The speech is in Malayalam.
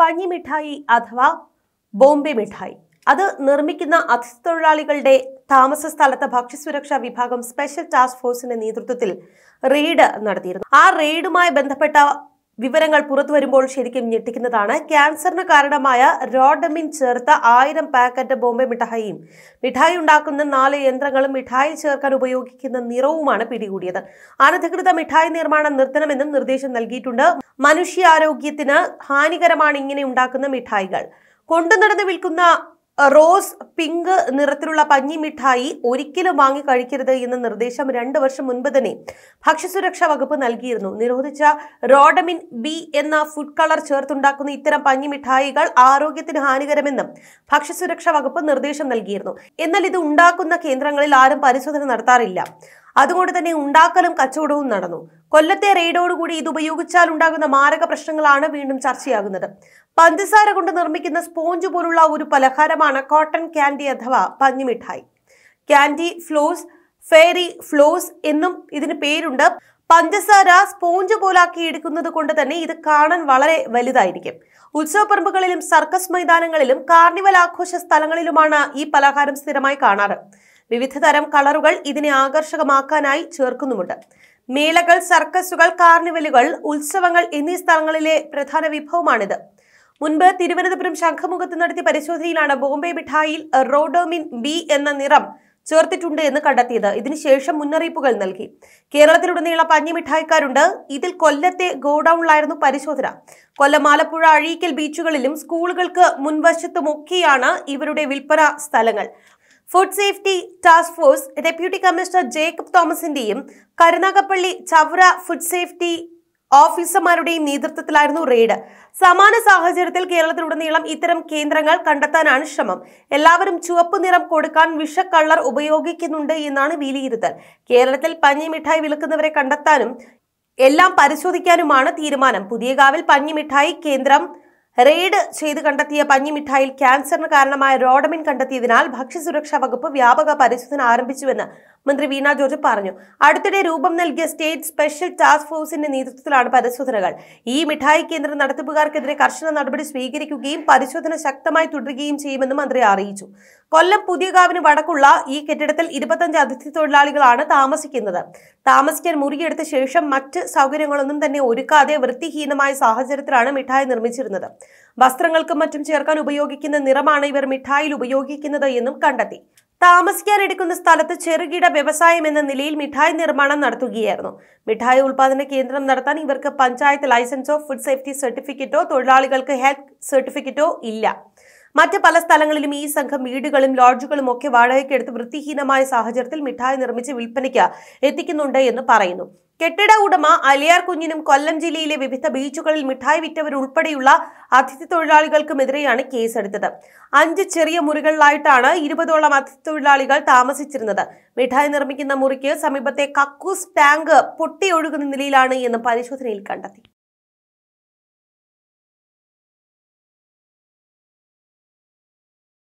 പഞ്ഞി മിഠായി അഥവാ ബോംബെ മിഠായി അത് നിർമ്മിക്കുന്ന അതിഥിതൊഴിലാളികളുടെ താമസ സ്ഥലത്ത് ഭക്ഷ്യസുരക്ഷാ വിഭാഗം സ്പെഷ്യൽ ടാസ്ക് ഫോഴ്സിന്റെ നേതൃത്വത്തിൽ റെയ്ഡ് നടത്തിയിരുന്നു ആ റെയ്ഡുമായി ബന്ധപ്പെട്ട വിവരങ്ങൾ പുറത്തു വരുമ്പോൾ ശരിക്കും ഞെട്ടിക്കുന്നതാണ് ക്യാൻസറിന് കാരണമായ റോഡമിൻ ചേർത്ത ആയിരം പാക്കറ്റ് ബോംബെ മിഠായിയും മിഠായി ഉണ്ടാക്കുന്ന നാല് യന്ത്രങ്ങളും മിഠായി ചേർക്കാൻ ഉപയോഗിക്കുന്ന നിറവുമാണ് പിടികൂടിയത് അനധികൃത മിഠായി നിർമ്മാണം നിർത്തണമെന്നും നിർദ്ദേശം നൽകിയിട്ടുണ്ട് മനുഷ്യാരോഗ്യത്തിന് ഹാനികരമാണ് ഇങ്ങനെ ഉണ്ടാക്കുന്ന മിഠായികൾ നടന്ന് വിൽക്കുന്ന റോസ് പിങ്ക് നിറത്തിലുള്ള പഞ്ഞി മിഠായി ഒരിക്കലും വാങ്ങി കഴിക്കരുത് എന്ന നിർദ്ദേശം രണ്ട് വർഷം മുൻപ് തന്നെ ഭക്ഷ്യസുരക്ഷാ വകുപ്പ് നൽകിയിരുന്നു നിരോധിച്ച റോഡമിൻ ബി എന്ന ഫുഡ് കളർ ചേർത്തുണ്ടാക്കുന്ന ഇത്തരം പഞ്ഞി മിഠായികൾ ആരോഗ്യത്തിന് ഹാനികരമെന്നും ഭക്ഷ്യസുരക്ഷാ വകുപ്പ് നിർദ്ദേശം നൽകിയിരുന്നു എന്നാൽ ഇത് ഉണ്ടാക്കുന്ന കേന്ദ്രങ്ങളിൽ ആരും പരിശോധന നടത്താറില്ല അതുകൊണ്ട് തന്നെ ഉണ്ടാക്കലും കച്ചവടവും നടന്നു കൊല്ലത്തെ റെയ്ഡോടുകൂടി ഇത് ഉപയോഗിച്ചാൽ ഉണ്ടാകുന്ന മാരക പ്രശ്നങ്ങളാണ് വീണ്ടും ചർച്ചയാകുന്നത് പഞ്ചസാര കൊണ്ട് നിർമ്മിക്കുന്ന സ്പോഞ്ച് പോലുള്ള ഒരു പലഹാരമാണ് കോട്ടൺ ക്യാൻഡി അഥവാ പഞ്ഞിമിഠായി ക്യാൻഡി ഫ്ലോസ് ഫെയറി ഫ്ലോസ് എന്നും ഇതിന് പേരുണ്ട് പഞ്ചസാര സ്പോഞ്ച് പോലാക്കി എടുക്കുന്നത് കൊണ്ട് തന്നെ ഇത് കാണാൻ വളരെ വലുതായിരിക്കും ഉത്സവപ്പറമ്പുകളിലും സർക്കസ് മൈതാനങ്ങളിലും കാർണിവൽ ആഘോഷ സ്ഥലങ്ങളിലുമാണ് ഈ പലഹാരം സ്ഥിരമായി കാണാറ് വിവിധ തരം കളറുകൾ ഇതിനെ ആകർഷകമാക്കാനായി ചേർക്കുന്നുമുണ്ട് മേളകൾ സർക്കസുകൾ കാർണിവലുകൾ ഉത്സവങ്ങൾ എന്നീ സ്ഥലങ്ങളിലെ പ്രധാന വിഭവമാണിത് മുൻപ് തിരുവനന്തപുരം ശംഖമുഖത്ത് നടത്തിയ പരിശോധനയിലാണ് ബോംബെ മിഠായിൽ റോഡോമിൻ ബി എന്ന നിറം ചേർത്തിട്ടുണ്ട് എന്ന് കണ്ടെത്തിയത് ഇതിനുശേഷം മുന്നറിയിപ്പുകൾ നൽകി കേരളത്തിലുടനീളം പഞ്ഞി മിഠായിക്കാരുണ്ട് ഇതിൽ കൊല്ലത്തെ ഗോഡൌണിലായിരുന്നു പരിശോധന കൊല്ലം ആലപ്പുഴ അഴീക്കൽ ബീച്ചുകളിലും സ്കൂളുകൾക്ക് മുൻവശത്തുമൊക്കെയാണ് ഇവരുടെ വിൽപ്പന സ്ഥലങ്ങൾ food safety task force deputy commissioner Jacob തോമസിന്റെയും കരുനാഗപ്പള്ളി ചവറ ഫുഡ് സേഫ്റ്റി ഓഫീസർമാരുടെയും നേതൃത്വത്തിലായിരുന്നു റെയ്ഡ് സമാന സാഹചര്യത്തിൽ കേരളത്തിലുടനീളം ഇത്തരം കേന്ദ്രങ്ങൾ കണ്ടെത്താനാണ് ശ്രമം എല്ലാവരും ചുവപ്പ് നിറം കൊടുക്കാൻ വിഷക്കള്ളർ ഉപയോഗിക്കുന്നുണ്ട് എന്നാണ് വിലയിരുത്തൽ കേരളത്തിൽ പഞ്ഞി മിഠായി വിൽക്കുന്നവരെ കണ്ടെത്താനും എല്ലാം പരിശോധിക്കാനുമാണ് തീരുമാനം പുതിയകാവിൽ മിഠായി കേന്ദ്രം റെയ്ഡ് ചെയ്ത് കണ്ടെത്തിയ മിഠായിൽ ക്യാൻസറിന് കാരണമായ റോഡമിൻ കണ്ടെത്തിയതിനാൽ ഭക്ഷ്യസുരക്ഷാ വകുപ്പ് വ്യാപക പരിശോധന ആരംഭിച്ചുവെന്ന് മന്ത്രി വീണ ജോർജ് പറഞ്ഞു അടുത്തിടെ രൂപം നൽകിയ സ്റ്റേറ്റ് സ്പെഷ്യൽ ടാസ്ക് ഫോഴ്സിന്റെ നേതൃത്വത്തിലാണ് പരിശോധനകൾ ഈ മിഠായി കേന്ദ്ര നടത്തിപ്പുകാർക്കെതിരെ കർശന നടപടി സ്വീകരിക്കുകയും പരിശോധന ശക്തമായി തുടരുകയും ചെയ്യുമെന്ന് മന്ത്രി അറിയിച്ചു കൊല്ലം പുതിയകാവിന് വടക്കുള്ള ഈ കെട്ടിടത്തിൽ ഇരുപത്തഞ്ച് അതിഥി തൊഴിലാളികളാണ് താമസിക്കുന്നത് താമസിക്കാൻ മുറിയെടുത്ത ശേഷം മറ്റ് സൗകര്യങ്ങളൊന്നും തന്നെ ഒരുക്കാതെ വൃത്തിഹീനമായ സാഹചര്യത്തിലാണ് മിഠായി നിർമ്മിച്ചിരുന്നത് വസ്ത്രങ്ങൾക്കും മറ്റും ചേർക്കാൻ ഉപയോഗിക്കുന്ന നിറമാണ് ഇവർ മിഠായിൽ ഉപയോഗിക്കുന്നത് എന്നും കണ്ടെത്തി താമസിക്കാനെടുക്കുന്ന സ്ഥലത്ത് ചെറുകിട വ്യവസായം എന്ന നിലയിൽ മിഠായി നിർമ്മാണം നടത്തുകയായിരുന്നു മിഠായി ഉൽപാദന കേന്ദ്രം നടത്താൻ ഇവർക്ക് പഞ്ചായത്ത് ലൈസൻസോ ഫുഡ് സേഫ്റ്റി സർട്ടിഫിക്കറ്റോ തൊഴിലാളികൾക്ക് ഹെൽത്ത് സർട്ടിഫിക്കറ്റോ ഇല്ല മറ്റ് പല സ്ഥലങ്ങളിലും ഈ സംഘം വീടുകളും ലോഡ്ജുകളും ഒക്കെ വാടകയ്ക്കെടുത്ത് വൃത്തിഹീനമായ സാഹചര്യത്തിൽ മിഠായി നിർമ്മിച്ച് വിൽപ്പനയ്ക്ക് എത്തിക്കുന്നുണ്ട് എന്ന് പറയുന്നു കെട്ടിട ഉടമ അലിയാർ കുഞ്ഞിനും കൊല്ലം ജില്ലയിലെ വിവിധ ബീച്ചുകളിൽ മിഠായി വിറ്റവരുൾപ്പെടെയുള്ള അതിഥി തൊഴിലാളികൾക്കുമെതിരെയാണ് കേസെടുത്തത് അഞ്ച് ചെറിയ മുറികളിലായിട്ടാണ് ഇരുപതോളം അതിഥി തൊഴിലാളികൾ താമസിച്ചിരുന്നത് മിഠായി നിർമ്മിക്കുന്ന മുറിക്ക് സമീപത്തെ കക്കൂസ് ടാങ്ക് പൊട്ടിയൊഴുകുന്ന നിലയിലാണ് എന്ന് പരിശോധനയിൽ കണ്ടെത്തി